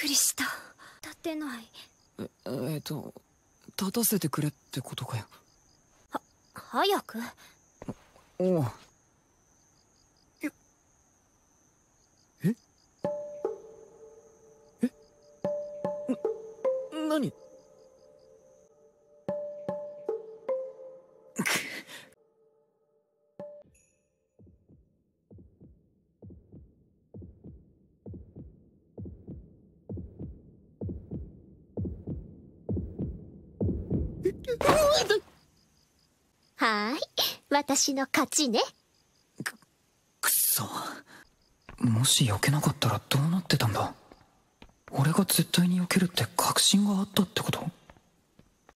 くりした立てないええっと立たせてくれってことかよは早くおおええな何くっはーい私の勝ちねくくそもし避けなかったらどうなってたんだ俺が絶対に避けるって確信があったってこと